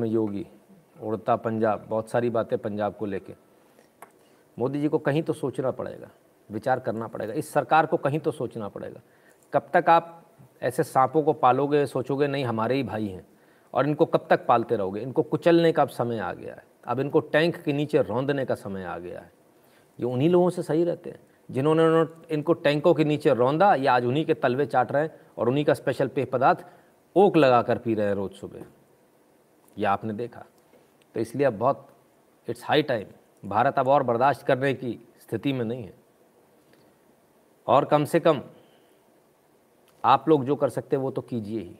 में योगी उड़ता पंजाब बहुत सारी बातें पंजाब को लेके मोदी जी को कहीं तो सोचना पड़ेगा विचार करना पड़ेगा इस सरकार को कहीं तो सोचना पड़ेगा कब तक आप ऐसे सांपों को पालोगे सोचोगे नहीं हमारे ही भाई हैं और इनको कब तक पालते रहोगे इनको कुचलने का अब समय आ गया है अब इनको टैंक के नीचे रौंदने का समय आ गया है ये उन्हीं लोगों से सही रहते हैं जिन्होंने इनको टैंकों के नीचे रौंदा या आज उन्हीं के तलवे चाट रहे हैं और उन्हीं का स्पेशल पेय पदार्थ ओक लगा कर पी रहे हैं रोज़ सुबह ये आपने देखा तो इसलिए अब बहुत इट्स हाई टाइम भारत अब और बर्दाश्त करने की स्थिति में नहीं है और कम से कम आप लोग जो कर सकते वो तो कीजिए ही